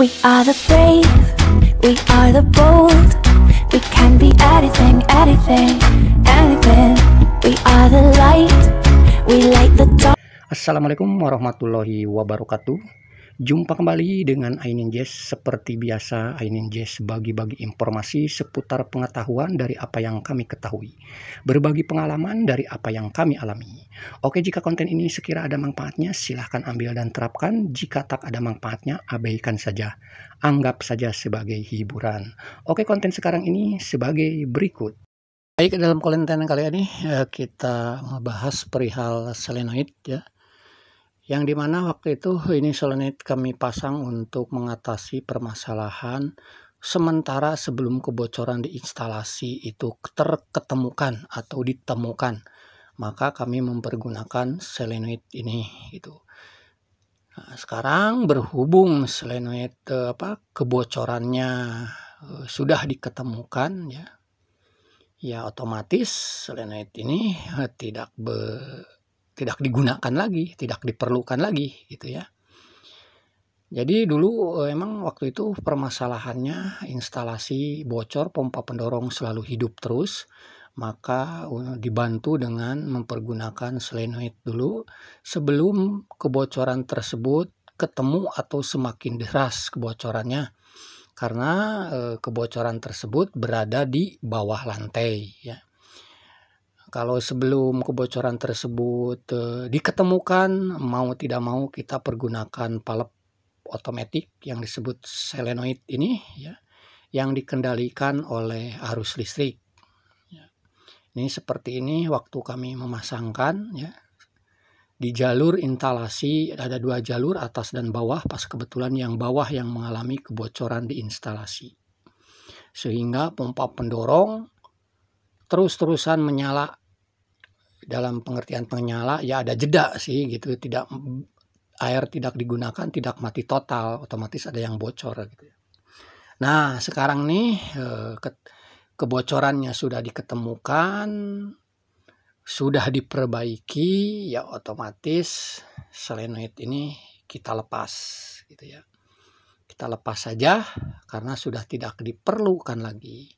We are the brave, we are the bold We can be anything, anything, anything We are the light, we light the dark Assalamualaikum warahmatullahi wabarakatuh Jumpa kembali dengan Ainin Jazz. Seperti biasa, Ainin Jazz bagi-bagi informasi seputar pengetahuan dari apa yang kami ketahui. Berbagi pengalaman dari apa yang kami alami. Oke, jika konten ini sekira ada manfaatnya, silahkan ambil dan terapkan. Jika tak ada manfaatnya, abaikan saja. Anggap saja sebagai hiburan. Oke, konten sekarang ini sebagai berikut. Baik, dalam konten kali ini eh, kita membahas perihal selenoid ya yang dimana waktu itu ini selenit kami pasang untuk mengatasi permasalahan sementara sebelum kebocoran di instalasi itu terketemukan atau ditemukan maka kami mempergunakan selenoid ini itu nah, sekarang berhubung selenoid eh, apa kebocorannya eh, sudah diketemukan ya ya otomatis selenoid ini eh, tidak ber tidak digunakan lagi, tidak diperlukan lagi gitu ya. Jadi dulu eh, emang waktu itu permasalahannya instalasi bocor pompa pendorong selalu hidup terus, maka eh, dibantu dengan mempergunakan selenoid dulu sebelum kebocoran tersebut ketemu atau semakin deras kebocorannya karena eh, kebocoran tersebut berada di bawah lantai ya kalau sebelum kebocoran tersebut eh, diketemukan mau tidak mau kita pergunakan palep otomatis yang disebut selenoid ini ya yang dikendalikan oleh arus listrik ya. ini seperti ini waktu kami memasangkan ya di jalur instalasi ada dua jalur atas dan bawah pas kebetulan yang bawah yang mengalami kebocoran di instalasi sehingga pompa pendorong terus-terusan menyala dalam pengertian penyala ya ada jeda sih gitu tidak air tidak digunakan tidak mati total otomatis ada yang bocor gitu ya. nah sekarang nih eh, ke, kebocorannya sudah diketemukan sudah diperbaiki ya otomatis selenoid ini kita lepas gitu ya kita lepas saja karena sudah tidak diperlukan lagi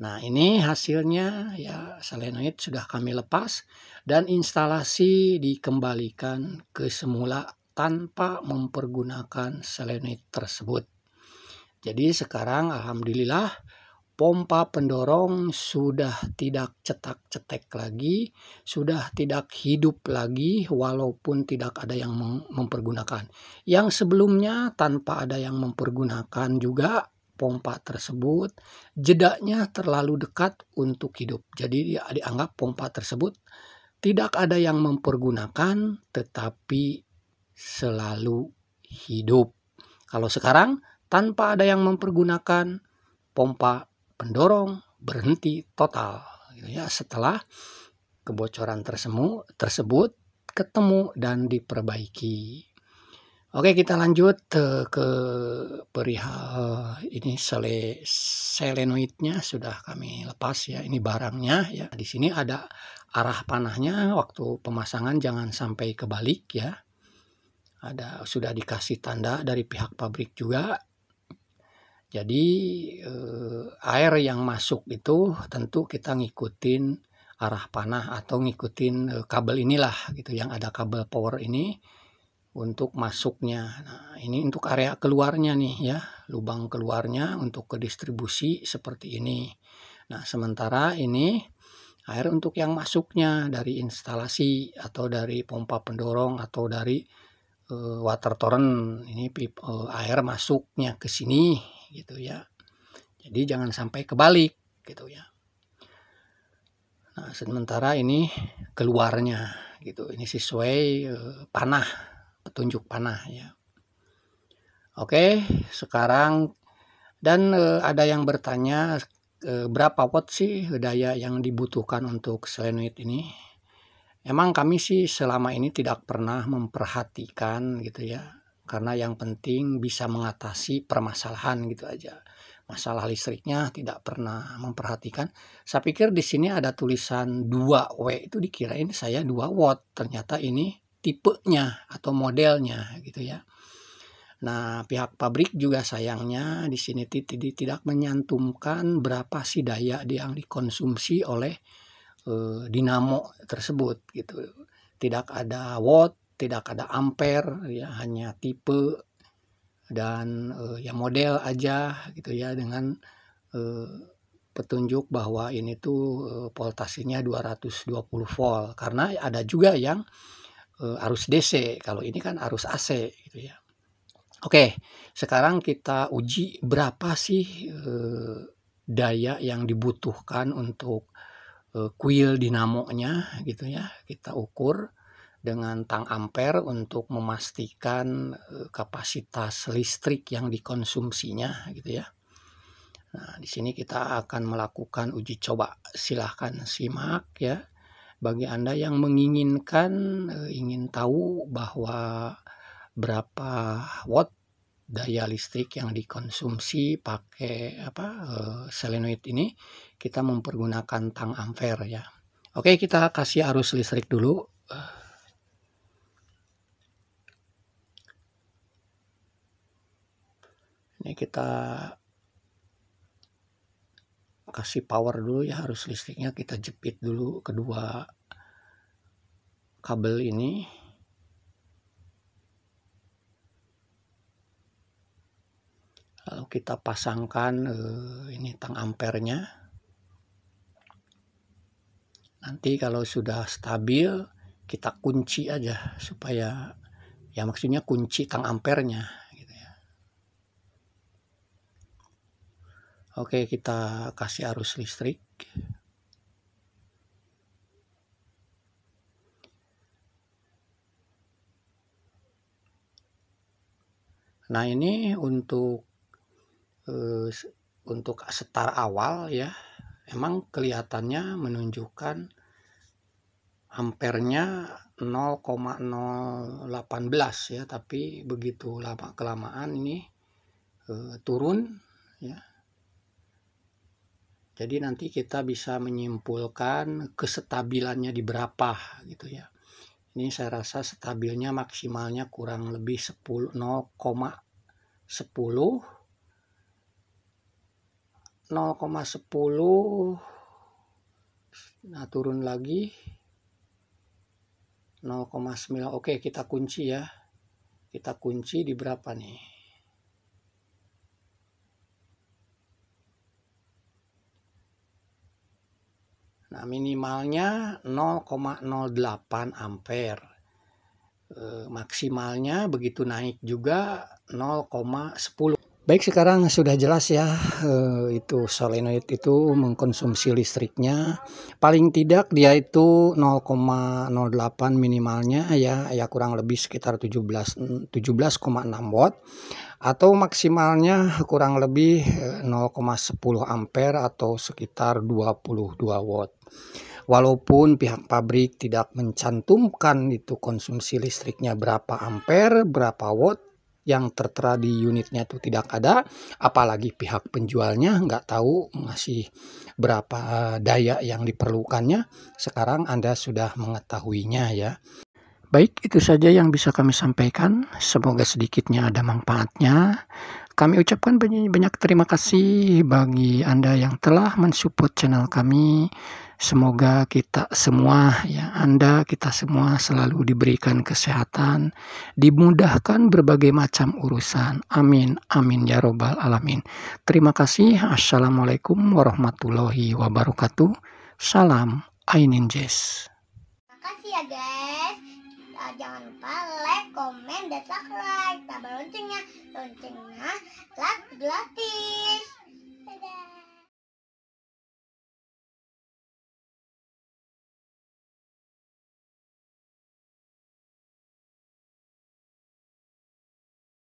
Nah ini hasilnya ya selenoid sudah kami lepas dan instalasi dikembalikan ke semula tanpa mempergunakan selenoid tersebut. Jadi sekarang alhamdulillah pompa pendorong sudah tidak cetak-cetek lagi, sudah tidak hidup lagi walaupun tidak ada yang mempergunakan. Yang sebelumnya tanpa ada yang mempergunakan juga pompa tersebut jedanya terlalu dekat untuk hidup. Jadi dia dianggap pompa tersebut tidak ada yang mempergunakan tetapi selalu hidup. Kalau sekarang tanpa ada yang mempergunakan pompa pendorong berhenti total gitu ya setelah kebocoran tersebut ketemu dan diperbaiki. Oke, kita lanjut eh, ke perihal eh, ini sele, selenoidnya sudah kami lepas ya. Ini barangnya ya. Di sini ada arah panahnya waktu pemasangan jangan sampai kebalik ya. Ada sudah dikasih tanda dari pihak pabrik juga. Jadi eh, air yang masuk itu tentu kita ngikutin arah panah atau ngikutin eh, kabel inilah gitu yang ada kabel power ini untuk masuknya. Nah, ini untuk area keluarnya nih ya, lubang keluarnya untuk ke distribusi seperti ini. Nah, sementara ini air untuk yang masuknya dari instalasi atau dari pompa pendorong atau dari e, water torrent ini pip, e, air masuknya ke sini gitu ya. Jadi jangan sampai kebalik gitu ya. Nah, sementara ini keluarnya gitu. Ini sesuai e, panah petunjuk panah ya. Oke, sekarang dan e, ada yang bertanya e, berapa watt sih daya yang dibutuhkan untuk selenoid ini? Emang kami sih selama ini tidak pernah memperhatikan gitu ya. Karena yang penting bisa mengatasi permasalahan gitu aja. Masalah listriknya tidak pernah memperhatikan. Saya pikir di sini ada tulisan 2W itu dikirain saya 2 watt. Ternyata ini tipenya atau modelnya gitu ya. Nah, pihak pabrik juga sayangnya di sini tidak menyantumkan berapa sih daya yang dikonsumsi oleh e, dinamo tersebut gitu. Tidak ada watt, tidak ada ampere, ya hanya tipe dan e, ya model aja gitu ya dengan e, petunjuk bahwa ini tuh voltasinya 220 volt karena ada juga yang Eh, arus DC. Kalau ini kan arus AC gitu ya. Oke, sekarang kita uji berapa sih uh, daya yang dibutuhkan untuk uh, kuil dinamonya gitu ya. Kita ukur dengan tang amper untuk memastikan uh, kapasitas listrik yang dikonsumsinya gitu ya. Nah, di sini kita akan melakukan uji coba. Silahkan simak ya bagi Anda yang menginginkan eh, ingin tahu bahwa berapa watt daya listrik yang dikonsumsi pakai apa eh, selenoid ini kita mempergunakan tang ampere ya. Oke, kita kasih arus listrik dulu. Ini kita kasih power dulu ya harus listriknya kita jepit dulu kedua kabel ini lalu kita pasangkan eh, ini tang ampernya nanti kalau sudah stabil kita kunci aja supaya ya maksudnya kunci tang ampernya Oke, kita kasih arus listrik. Nah, ini untuk eh, untuk setar awal ya. Emang kelihatannya menunjukkan ampernya 0,018 ya, tapi begitu lama kelamaan ini eh, turun ya jadi nanti kita bisa menyimpulkan kesetabilannya di berapa gitu ya. Ini saya rasa stabilnya maksimalnya kurang lebih 10 0,10 0,10 nah turun lagi 0,9 oke kita kunci ya kita kunci di berapa nih Nah, minimalnya 0,08 ampere. E, maksimalnya begitu naik juga 0,10 Baik sekarang sudah jelas ya eh, itu solenoid itu mengkonsumsi listriknya paling tidak dia itu 0,08 minimalnya ya ya kurang lebih sekitar 17 17,6 watt atau maksimalnya kurang lebih 0,10 eh, ampere atau sekitar 22 watt. Walaupun pihak pabrik tidak mencantumkan itu konsumsi listriknya berapa ampere, berapa watt, yang tertera di unitnya itu tidak ada, apalagi pihak penjualnya nggak tahu ngasih berapa eh, daya yang diperlukannya. Sekarang Anda sudah mengetahuinya ya. Baik, itu saja yang bisa kami sampaikan. Semoga sedikitnya ada manfaatnya. Kami ucapkan banyak terima kasih bagi Anda yang telah mensupport channel kami Semoga kita semua, ya Anda, kita semua selalu diberikan kesehatan, dimudahkan berbagai macam urusan. Amin, amin ya robbal alamin. Terima kasih. Assalamualaikum warahmatullahi wabarakatuh. Salam Ainin Jess. Makasih ya guys. Nah, jangan lupa like, komen, dan subscribe. Tambah loncengnya, loncengnya gratis. Dadah.